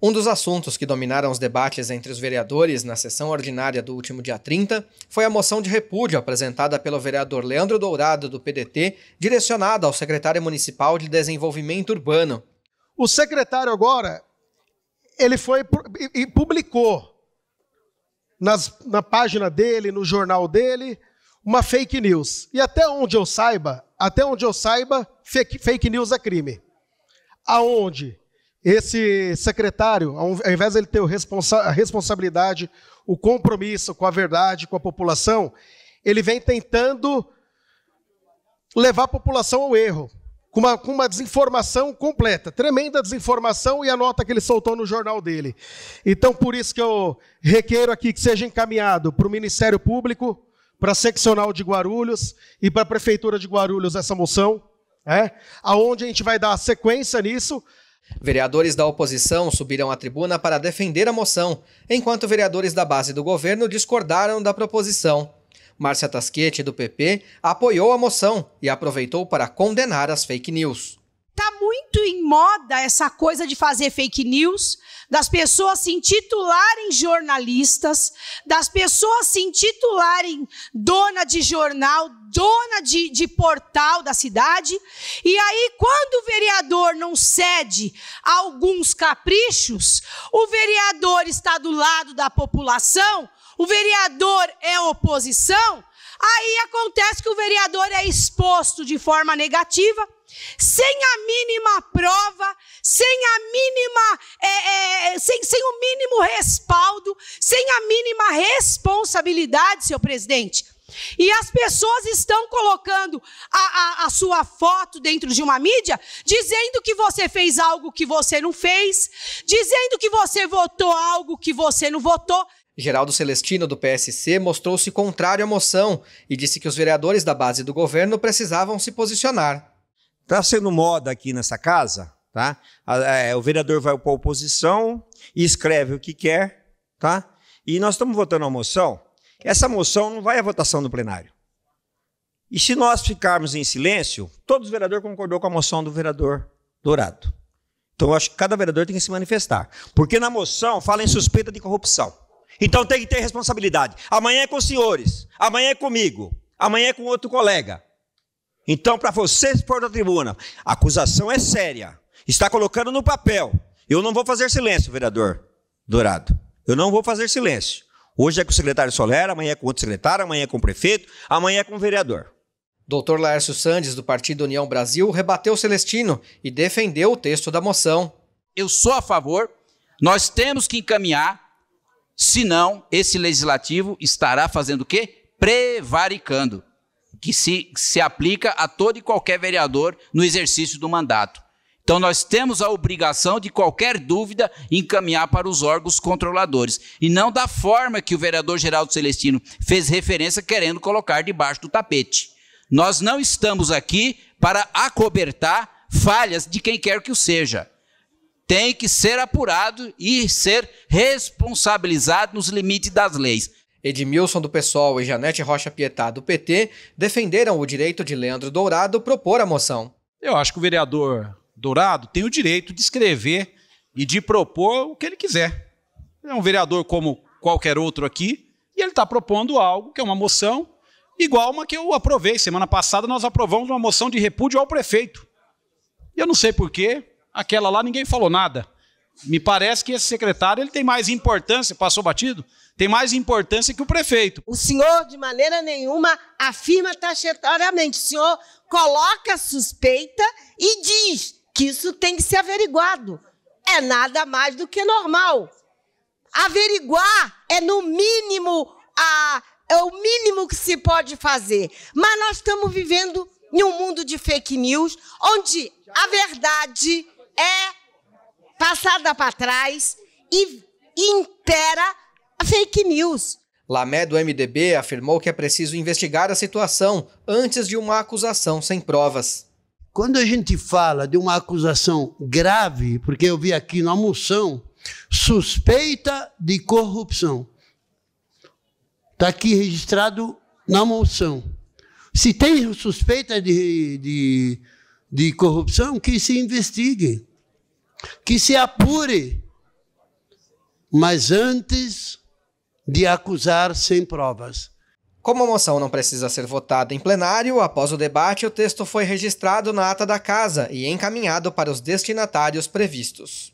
Um dos assuntos que dominaram os debates entre os vereadores na sessão ordinária do último dia 30 foi a moção de repúdio apresentada pelo vereador Leandro Dourado, do PDT, direcionada ao secretário municipal de desenvolvimento urbano. O secretário agora, ele foi e publicou nas, na página dele, no jornal dele, uma fake news. E até onde eu saiba, até onde eu saiba, fake, fake news é crime. Aonde? esse secretário, ao invés de ele ter a responsabilidade, o compromisso com a verdade, com a população, ele vem tentando levar a população ao erro, com uma, com uma desinformação completa, tremenda desinformação e a nota que ele soltou no jornal dele. Então, por isso que eu requeiro aqui que seja encaminhado para o Ministério Público, para a seccional de Guarulhos e para a Prefeitura de Guarulhos essa moção, é? aonde a gente vai dar sequência nisso, Vereadores da oposição subiram à tribuna para defender a moção, enquanto vereadores da base do governo discordaram da proposição. Márcia Tasquete, do PP, apoiou a moção e aproveitou para condenar as fake news. Está muito em moda essa coisa de fazer fake news, das pessoas se intitularem jornalistas, das pessoas se intitularem dona de jornal, dona de, de portal da cidade. E aí, quando o vereador não cede a alguns caprichos, o vereador está do lado da população, o vereador é oposição. Aí acontece que o vereador é exposto de forma negativa, sem a mínima prova, sem a mínima, é, é, sem, sem o mínimo respaldo, sem a mínima responsabilidade, seu presidente. E as pessoas estão colocando a, a, a, sua foto dentro de uma mídia, dizendo que você fez algo que você não fez, dizendo que você votou algo que você não votou. Geraldo Celestino, do PSC, mostrou-se contrário à moção e disse que os vereadores da base do governo precisavam se posicionar. Está sendo moda aqui nessa casa, tá? É, o vereador vai para a oposição e escreve o que quer, tá? E nós estamos votando a moção essa moção não vai à votação do plenário. E se nós ficarmos em silêncio, todos os vereadores concordou com a moção do vereador Dourado. Então, eu acho que cada vereador tem que se manifestar. Porque na moção fala em suspeita de corrupção. Então tem que ter responsabilidade. Amanhã é com os senhores, amanhã é comigo, amanhã é com outro colega. Então, para vocês expor da tribuna, a acusação é séria. Está colocando no papel. Eu não vou fazer silêncio, vereador Dourado. Eu não vou fazer silêncio. Hoje é com o secretário Soler, amanhã é com outro secretário, amanhã é com o prefeito, amanhã é com o vereador. Doutor Laércio Sandes, do Partido União Brasil, rebateu Celestino e defendeu o texto da moção. Eu sou a favor, nós temos que encaminhar, senão esse legislativo estará fazendo o quê? Prevaricando, que se, se aplica a todo e qualquer vereador no exercício do mandato. Então nós temos a obrigação de qualquer dúvida encaminhar para os órgãos controladores e não da forma que o vereador Geraldo Celestino fez referência querendo colocar debaixo do tapete. Nós não estamos aqui para acobertar falhas de quem quer que o seja. Tem que ser apurado e ser responsabilizado nos limites das leis. Edmilson do pessoal, e Janete Rocha Pietá do PT defenderam o direito de Leandro Dourado propor a moção. Eu acho que o vereador Dourado tem o direito de escrever e de propor o que ele quiser. Ele é um vereador como qualquer outro aqui, e ele está propondo algo que é uma moção, igual uma que eu aprovei. Semana passada nós aprovamos uma moção de repúdio ao prefeito. E eu não sei porquê, aquela lá ninguém falou nada. Me parece que esse secretário ele tem mais importância, passou batido, tem mais importância que o prefeito. O senhor, de maneira nenhuma, afirma taxatoriamente. O senhor coloca suspeita e diz que isso tem que ser averiguado. É nada mais do que normal. Averiguar é, no mínimo, a, é o mínimo que se pode fazer. Mas nós estamos vivendo em um mundo de fake news, onde a verdade é passada para trás e impera a fake news. Lamé do MDB afirmou que é preciso investigar a situação antes de uma acusação sem provas. Quando a gente fala de uma acusação grave, porque eu vi aqui na moção, suspeita de corrupção. Está aqui registrado na moção. Se tem suspeita de, de, de corrupção, que se investigue, que se apure. Mas antes de acusar sem provas. Como a moção não precisa ser votada em plenário, após o debate, o texto foi registrado na ata da casa e encaminhado para os destinatários previstos.